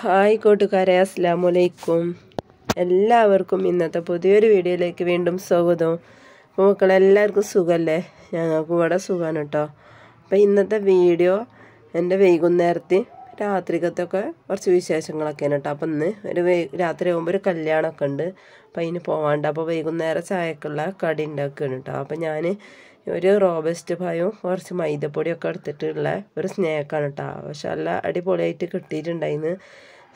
hi കൂട്ടുകാരെ അസ്ലാമലൈക്കും എല്ലാവർക്കും ഇന്നത്തെ പുതിയൊരു വീഡിയോയിലേക്ക് വീണ്ടും സ്വാഗതം മക്കളെല്ലാവർക്കും സുഖമല്ലേ ഞങ്ങൾക്ക് ഇവിടെ സുഖമാണ് കേട്ടോ അപ്പോൾ ഇന്നത്തെ വീഡിയോ എൻ്റെ വൈകുന്നേരത്തെ രാത്രിക്കത്തൊക്കെ കുറച്ച് വിശേഷങ്ങളൊക്കെയാണ് കേട്ടോ അപ്പം ഇന്ന് ഒരു രാത്രി ആകുമ്പോൾ ഒരു കല്യാണമൊക്കെ ഉണ്ട് അപ്പം അതിന് പോകാണ്ട് അപ്പോൾ വൈകുന്നേരം ചായക്കുള്ള കടി ഉണ്ടാക്കുകയാണ് കേട്ടോ അപ്പം ഞാൻ ഒരു റോബസ്റ്റ് പായും കുറച്ച് മൈദപ്പൊടിയൊക്കെ എടുത്തിട്ടുള്ള ഒരു സ്നാക്കാണ് കേട്ടോ പക്ഷെ നല്ല അടിപൊളിയായിട്ട് കിട്ടിയിട്ടുണ്ടായിന്ന്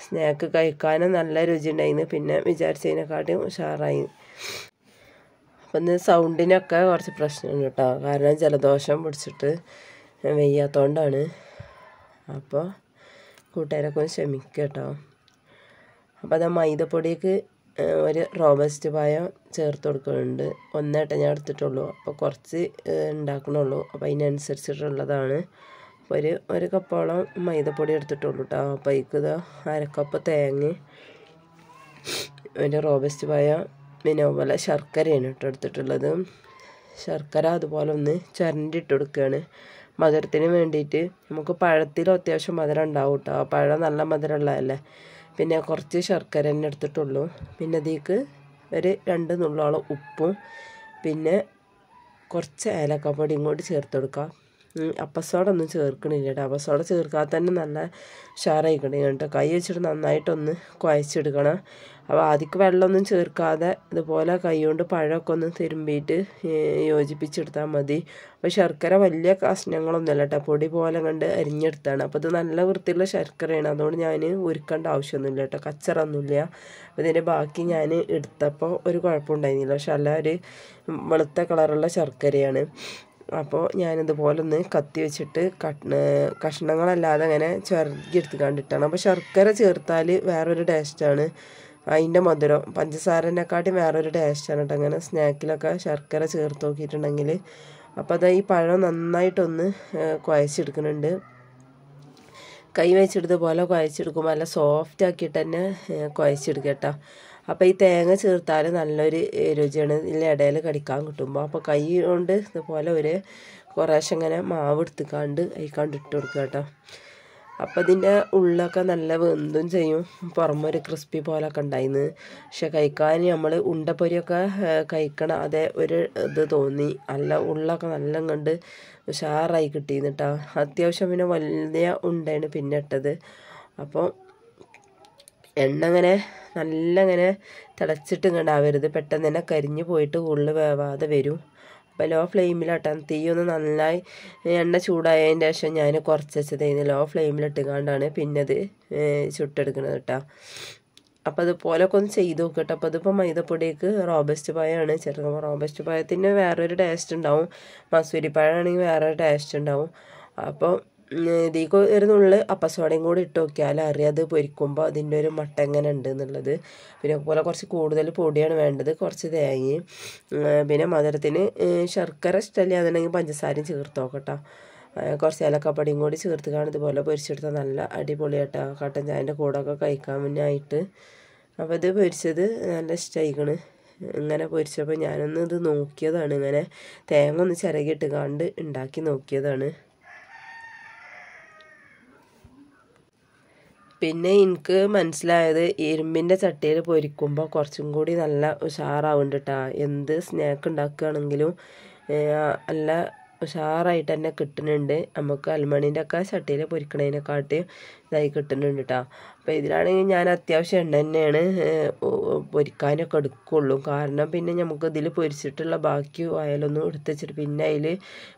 സ്നാക്ക് കഴിക്കാനും നല്ല രുചി ഉണ്ടായിരുന്നു പിന്നെ വിചാരിച്ചതിനെക്കാട്ടും ഉഷാറായി അപ്പം സൗണ്ടിനൊക്കെ കുറച്ച് പ്രശ്നമുണ്ട് കേട്ടോ കാരണം ജലദോഷം പിടിച്ചിട്ട് വെയ്യാത്തോണ്ടാണ് അപ്പോൾ കൂട്ടുകാരൊക്കെ ഒന്ന് ക്ഷമിക്കട്ടോ അപ്പോൾ അത് മൈദപ്പൊടിയൊക്കെ ഒരു റോബസ്റ്റ് പായം ചേർത്ത് കൊടുക്കുന്നുണ്ട് ഒന്നേട്ട ഞാൻ എടുത്തിട്ടുള്ളൂ അപ്പോൾ കുറച്ച് ഉണ്ടാക്കണുള്ളൂ അപ്പോൾ അതിനനുസരിച്ചിട്ടുള്ളതാണ് അപ്പോൾ ഒരു ഒരു കപ്പോളം മൈദപ്പൊടി എടുത്തിട്ടുള്ളൂ കേട്ടോ അപ്പോൾ ഇതാ അരക്കപ്പ് തേങ്ങ ഒരു റോബസ്റ്റ് പായം പിന്നെ അതുപോലെ ശർക്കരയാണ് കേട്ടോ എടുത്തിട്ടുള്ളത് ശർക്കര അതുപോലെ ഒന്ന് ചരണ്ടിട്ട് കൊടുക്കുകയാണ് മധുരത്തിന് വേണ്ടിയിട്ട് നമുക്ക് പഴത്തിൽ അത്യാവശ്യം മധുരം ഉണ്ടാവും കേട്ടോ പഴം നല്ല മധുരമുള്ളതല്ലേ പിന്നെ കുറച്ച് ശർക്കര തന്നെ എടുത്തിട്ടുള്ളൂ പിന്നെ അതിലേക്ക് ഒരു രണ്ട് നുള്ളോളം ഉപ്പും പിന്നെ കുറച്ച് ഏലക്കപ്പൊടിയും കൂടി ചേർത്ത് കൊടുക്കുക അപ്പസോടൊന്നും ചേർക്കണില്ല കേട്ടോ അപ്പസോട ചേർക്കാതെ തന്നെ നല്ല ഉഷാറായിക്കണം കേട്ടോ കൈ വെച്ചിട്ട് നന്നായിട്ടൊന്ന് കുഴച്ചെടുക്കണം അപ്പോൾ ആദ്യക്ക് വെള്ളമൊന്നും ചേർക്കാതെ ഇതുപോലെ കൈ കൊണ്ട് പഴമൊക്കെ ഒന്ന് തിരുമ്പിയിട്ട് യോജിപ്പിച്ചെടുത്താൽ മതി അപ്പോൾ ശർക്കര വലിയ കഷ്ണങ്ങളൊന്നുമില്ല കേട്ടോ പൊടി പോലെ കണ്ട് അരിഞ്ഞെടുത്താണ് അപ്പോൾ ഇത് നല്ല വൃത്തിയുള്ള ശർക്കരയാണ് അതുകൊണ്ട് ഞാൻ ഒരുക്കേണ്ട ആവശ്യമൊന്നുമില്ല കേട്ടോ കച്ചറൊന്നുമില്ല അപ്പോൾ ഇതിൻ്റെ ബാക്കി ഞാൻ എടുത്തപ്പോൾ ഒരു കുഴപ്പമുണ്ടായിരുന്നില്ല പക്ഷെ അല്ല ഒരു വെളുത്ത കളറുള്ള ശർക്കരയാണ് അപ്പോൾ ഞാനിതുപോലെ ഒന്ന് കത്തി വെച്ചിട്ട് കഷ്ണങ്ങളല്ലാതെ അങ്ങനെ ചിറകിയെടുത്ത് കണ്ടിട്ടാണ് അപ്പോൾ ശർക്കര ചേർത്താൽ വേറൊരു ടേസ്റ്റാണ് അതിൻ്റെ മധുരം പഞ്ചസാരനെക്കാട്ടി വേറൊരു ടേസ്റ്റാണ് കേട്ടോ അങ്ങനെ സ്നാക്കിലൊക്കെ ശർക്കര ചേർത്ത് നോക്കിയിട്ടുണ്ടെങ്കിൽ അപ്പോൾ അത് ഈ പഴം നന്നായിട്ടൊന്ന് കുഴച്ചെടുക്കുന്നുണ്ട് കൈ പോലെ കുഴച്ചെടുക്കും നല്ല സോഫ്റ്റ് ആക്കിയിട്ട് തന്നെ കുഴച്ചെടുക്കുക കേട്ടോ അപ്പോൾ ഈ തേങ്ങ ചേർത്താൽ നല്ലൊരു രുചിയാണ് ഇല്ല ഇടയിൽ കടിക്കാൻ കിട്ടുമ്പോൾ അപ്പോൾ കൈ കൊണ്ട് ഇതുപോലെ ഒരു കുറേശ്ശെ ഇങ്ങനെ മാവ് എടുത്തുക്കാണ്ട് അതിക്കാണ്ട് ഇട്ട് കൊടുക്കുക കേട്ടോ അപ്പോൾ ഇതിൻ്റെ ഉള്ളൊക്കെ നല്ല വെന്തും ചെയ്യും പുറമൊരു ക്രിസ്പി പോലൊക്കെ ഉണ്ടായിന്ന് പക്ഷെ കഴിക്കാൻ നമ്മൾ ഉണ്ടപ്പൊരിയൊക്കെ കഴിക്കണം അതേ ഒരു ഇത് തോന്നി നല്ല ഉള്ളൊക്കെ നല്ല കണ്ട് ഉഷാറായി കിട്ടിയെന്ന് കേട്ടോ അത്യാവശ്യം പിന്നെ വലിയ ഉണ്ടായിന് പിന്നെ ഇട്ടത് അപ്പോൾ എണ്ണ അങ്ങനെ നല്ല ഇങ്ങനെ തിളച്ചിട്ട് ഇങ്ങോട്ടാവരുത് പെട്ടെന്ന് തന്നെ കരിഞ്ഞു പോയിട്ട് ഉള്ളു വേവാതെ വരും അപ്പം ലോ ഫ്ലെയിമിലാട്ടാണ് തീ ഒന്ന് നന്നായി എണ്ണ ചൂടായതിൻ്റെ ശേഷം ഞാൻ കുറച്ച് വെച്ചത് ഇതിന് ലോ ഫ്ലെയിമിലിട്ടുകൊണ്ടാണ് പിന്നെ അത് ചുട്ടെടുക്കുന്നത് കേട്ടോ അപ്പോൾ അതുപോലൊക്കെ ഒന്ന് ചെയ്ത് നോക്കുക കേട്ടോ അപ്പോൾ അതിപ്പോൾ മൈദപ്പൊടിയേക്ക് റോബസ്റ്റ് പഴമാണ് ചെറുപ്പം റോബസ്റ്റ് പായത്തിന് വേറൊരു ടേസ്റ്റ് ഉണ്ടാവും മസൂരി വേറൊരു ടേസ്റ്റ് ഉണ്ടാവും അപ്പോൾ ഇതിലേക്ക് ഒരു നുള്ള് അപ്പസോടയും കൂടി ഇട്ട് നോക്കിയാൽ അറിയാം അത് പൊരിക്കുമ്പോൾ അതിൻ്റെ ഒരു മട്ട എങ്ങനെ ഉണ്ട് എന്നുള്ളത് പിന്നെ അതുപോലെ കുറച്ച് കൂടുതൽ പൊടിയാണ് വേണ്ടത് കുറച്ച് തേങ്ങി പിന്നെ മധുരത്തിന് ശർക്കര ഇഷ്ടമല്ല അതുണ്ടെങ്കിൽ പഞ്ചസാരയും ചേർത്ത് നോക്കട്ടോ കുറച്ച് ഏലക്കപ്പടിയും കൂടി ചേർത്ത് കാണും ഇതുപോലെ പൊരിച്ചെടുത്താൽ നല്ല അടിപൊളിയാട്ടോ കട്ടൻ ചായൻ്റെ കൂടൊക്കെ കഴിക്കാൻ മുന്നേ ആയിട്ട് അപ്പോൾ ഇത് പൊരിച്ചത് നല്ല ഇഷ്ടമായിക്കണ് ഇങ്ങനെ പൊരിച്ചപ്പോൾ ഞാനൊന്ന് ഇത് നോക്കിയതാണ് ഇങ്ങനെ തേങ്ങ ഒന്ന് ചിറകിട്ട് കണ്ട് ഉണ്ടാക്കി നോക്കിയതാണ് പിന്നെ എനിക്ക് മനസ്സിലായത് എരുമ്പിൻ്റെ ചട്ടിയിൽ പൊരിക്കുമ്പോൾ കുറച്ചും കൂടി നല്ല ഉഷാറാവുന്നുണ്ട് കേട്ടോ എന്ത് സ്നാക്ക് ഉണ്ടാക്കുകയാണെങ്കിലും നല്ല ഉഷാറായിട്ട് തന്നെ കിട്ടുന്നുണ്ട് നമുക്ക് അൽമണീൻ്റെ ഒക്കെ ചട്ടിയിൽ പൊരിക്കണതിനെക്കാട്ടിയും ഇതായി കിട്ടുന്നുണ്ട് കേട്ടോ അപ്പം ഇതിലാണെങ്കിൽ ഞാൻ അത്യാവശ്യം എണ്ണ തന്നെയാണ് പൊരിക്കാനൊക്കെ എടുക്കുള്ളൂ കാരണം പിന്നെ നമുക്ക് ഇതിൽ പൊരിച്ചിട്ടുള്ള ബാക്കി ഓയിലൊന്നും എടുത്തുവെച്ചിട്ട് പിന്നെ അതിൽ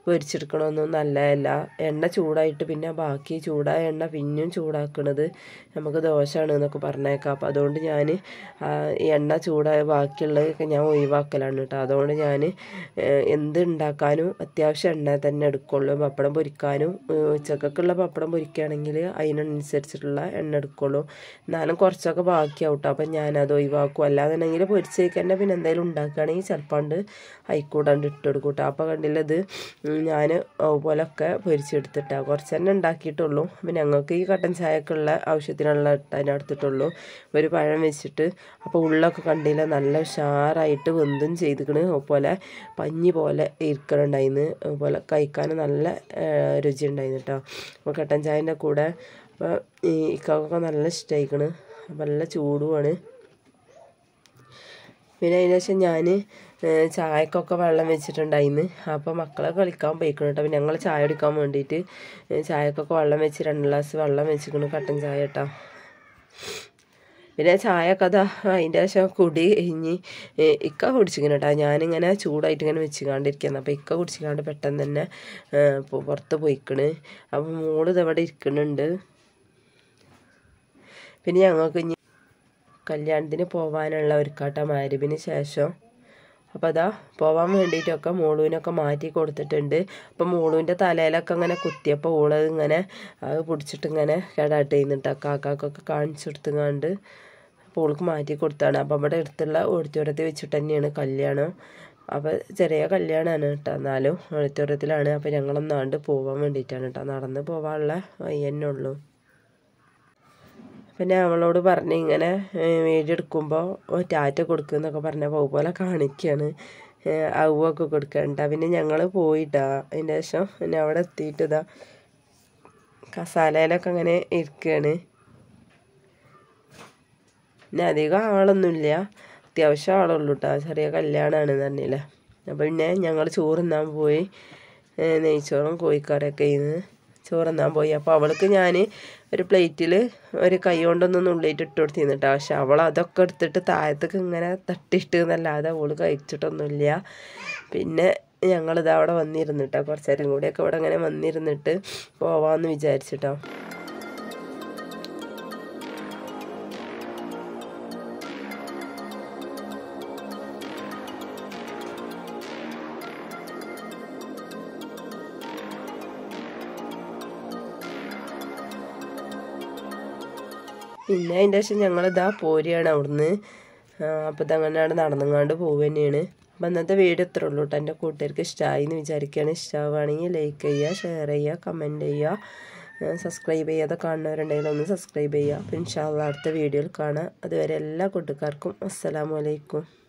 പൊരിച്ചെടുക്കണമൊന്നും നല്ലതല്ല എണ്ണ ചൂടായിട്ട് പിന്നെ ബാക്കി ചൂടായ എണ്ണ പിന്നെയും ചൂടാക്കുന്നത് നമുക്ക് ദോഷമാണ് എന്നൊക്കെ പറഞ്ഞേക്കാം അപ്പം അതുകൊണ്ട് ഞാൻ എണ്ണ ചൂടായ ബാക്കിയുള്ളതൊക്കെ ഞാൻ ഒഴിവാക്കലാണ് കേട്ടോ അതുകൊണ്ട് ഞാൻ എന്ത് ഉണ്ടാക്കാനും അത്യാവശ്യം എണ്ണ തന്നെ എടുക്കുള്ളൂ പപ്പടം പൊരിക്കാനും ഉച്ചക്കുള്ള പപ്പടം പൊരിക്കുകയാണെങ്കിൽ അതിനനുസരിച്ചിട്ടുള്ള എണ്ണ എടുക്കുള്ളൂ കേട്ടോ എന്നാലും കുറച്ചൊക്കെ ബാക്കിയാവും കേട്ടോ അപ്പം ഞാനത് ഒഴിവാക്കും അല്ലാതെന്നുണ്ടെങ്കിൽ പൊരിച്ചേക്കന്നെ പിന്നെ എന്തായാലും ഉണ്ടാക്കുകയാണെങ്കിൽ ചിലപ്പാണ്ട് അയിക്കൂടാണ്ട് ഇട്ടെടുക്കും കേട്ടോ അപ്പോൾ കണ്ടില്ലത് ഞാൻ അതുപോലൊക്കെ പൊരിച്ചെടുത്തിട്ടാണ് കുറച്ച് തന്നെ ഉണ്ടാക്കിയിട്ടുള്ളൂ പിന്നെ ഞങ്ങൾക്ക് ഈ കട്ടൻ ചായക്കുള്ള ആവശ്യത്തിനുള്ള അതിനടുത്തിട്ടുള്ളൂ ഒരു പഴം വെച്ചിട്ട് അപ്പോൾ ഉള്ളൊക്കെ കണ്ടില്ല നല്ല ഉഷാറായിട്ട് വെന്തും ചെയ്തിക്കണ് അതുപോലെ പഞ്ഞി പോലെ ഇരിക്കണുണ്ടായിരുന്നു അതുപോലെ കഴിക്കാൻ നല്ല രുചി ഉണ്ടായിരുന്നു കേട്ടോ അപ്പോൾ കട്ടൻ ചായൻ്റെ കൂടെ അപ്പോൾ ഈ ഇക്കാക്കൊക്കെ നല്ല ഇഷ്ടമായിക്കണ് അപ്പം നല്ല ചൂടുമാണ് പിന്നെ അതിന് ശേഷം ഞാൻ ചായക്കൊക്കെ വെള്ളം വെച്ചിട്ടുണ്ടായിന്ന് അപ്പോൾ മക്കളെ കളിക്കാൻ പോയിക്കണം കേട്ടോ പിന്നെ ഞങ്ങൾ ചായ എടുക്കാൻ വേണ്ടിയിട്ട് ചായക്കൊക്കെ വെള്ളം വെച്ച് രണ്ട് ഗ്ലാസ് വെള്ളം വെച്ചിരിക്കണു കട്ടൻ ചായ കേട്ടോ പിന്നെ ചായ കഥ അതിൻ്റെ ശേഷം കുടി കഴിഞ്ഞ് ഇക്ക കുടിച്ചിങ്ങനെ കേട്ടോ ഞാനിങ്ങനെ ചൂടായിട്ട് ഇങ്ങനെ വെച്ചിക്കാണ്ടിരിക്കുന്നത് അപ്പോൾ ഇക്ക കുടിച്ചിക്കാണ്ട് പെട്ടെന്ന് തന്നെ പുറത്ത് പോയിക്കണ് അപ്പോൾ മോളിതവിടെ ഇരിക്കുന്നുണ്ട് പിന്നെ ഞങ്ങൾക്ക് ഇനി കല്യാണത്തിന് പോകാനുള്ള ഒരുക്കാട്ട മാരിബിന് ശേഷം അപ്പോൾ അതാ പോകാൻ വേണ്ടിയിട്ടൊക്കെ മോളുവിനൊക്കെ മാറ്റി കൊടുത്തിട്ടുണ്ട് അപ്പോൾ മോളുവിൻ്റെ തലയിലൊക്കെ ഇങ്ങനെ കുത്തിയപ്പോൾ ഓളത് ഇങ്ങനെ അത് പിടിച്ചിട്ട് ഇങ്ങനെ കേടാട്ട് ചെയ്യുന്നുണ്ട് കാക്കാക്കൊക്കെ കാണിച്ചു കൊടുത്തുങ്ങാണ്ട് അപ്പോൾ ഓൾക്ക് മാറ്റി കൊടുത്താണ് അപ്പോൾ ഇവിടെ അടുത്തുള്ള ഓഡിറ്റോറിയത്തിൽ വെച്ചിട്ട് തന്നെയാണ് കല്യാണം അപ്പോൾ ചെറിയ കല്യാണമാണ് കേട്ടോ എന്നാലും ഓഡിറ്റോറിയത്തിലാണ് അപ്പോൾ ഞങ്ങളൊന്നാണ്ട് പോകാൻ വേണ്ടിയിട്ടാണ് കേട്ടോ നടന്ന് പോകാനുള്ള വയ്യന്നുള്ളൂ പിന്നെ അവളോട് പറഞ്ഞ് ഇങ്ങനെ വീഡിയോ എടുക്കുമ്പോൾ ടാറ്റ കൊടുക്കുന്നൊക്കെ പോകും പോലെ കാണിക്കുകയാണ് അവൊക്കെ കൊടുക്കണ്ട പിന്നെ ഞങ്ങൾ പോയിട്ടാ അതിൻ്റെ ശേഷം പിന്നെ അവിടെ എത്തിയിട്ട് ഇതാ കസാലയിലൊക്കെ അങ്ങനെ ഇരിക്കുകയാണ് പിന്നെ അധികം ആളൊന്നുമില്ല അത്യാവശ്യം ആളുള്ളൂ കേട്ടോ ചെറിയ കല്യാണമാണ് തന്നെയല്ലേ അപ്പം പിന്നെ ഞങ്ങൾ ചോറുന്നാൻ പോയി നെയ്ച്ചോറും കോഴിക്കറിയൊക്കെ ചെയ്ത് ചോറുന്നാൻ പോയി അപ്പോൾ അവൾക്ക് ഞാൻ ഒരു പ്ലേറ്റിൽ ഒരു കൈ കൊണ്ടൊന്ന് നുള്ളിയിട്ട് ഇട്ട് കൊടുത്തിരുന്നു കേട്ടോ പക്ഷെ അവൾ അതൊക്കെ എടുത്തിട്ട് താഴത്തേക്ക് ഇങ്ങനെ തട്ടിയിട്ട് എന്നല്ലാതെ അവൾ കഴിച്ചിട്ടൊന്നുമില്ല പിന്നെ ഞങ്ങളിതവിടെ അവിടെ വന്നിരുന്നിട്ടോ കുറച്ച് കൂടിയൊക്കെ ഇവിടെ ഇങ്ങനെ വന്നിരുന്നിട്ട് പോവാമെന്ന് വിചാരിച്ചിട്ടോ പിന്നെ അതിൻ്റെ ശേഷം ഞങ്ങളിതാ പോരുകയാണ് അവിടുന്ന് അപ്പം ഇതങ്ങനെ അവിടെ നടന്നുങ്ങാണ്ട് പോവുക തന്നെയാണ് അപ്പം അന്നത്തെ വീഡിയോ എത്ര ഉള്ളൂ കേട്ടോ എൻ്റെ കൂട്ടുകാർക്ക് ഇഷ്ടമായി എന്ന് വിചാരിക്കുകയാണ് ഇഷ്ടമാവുകയാണെങ്കിൽ ലൈക്ക് ചെയ്യുക ഷെയർ ചെയ്യുക കമൻറ്റ് ചെയ്യുക സബ്സ്ക്രൈബ് അതൊക്കെ കാണുന്നവരുണ്ടെങ്കിൽ ഒന്ന് സബ്സ്ക്രൈബ് ചെയ്യുക അപ്പം ഇൻഷാള്ള അടുത്ത വീഡിയോയിൽ കാണാം അതുവരെ എല്ലാ കൂട്ടുകാർക്കും അസ്സലാമലൈക്കും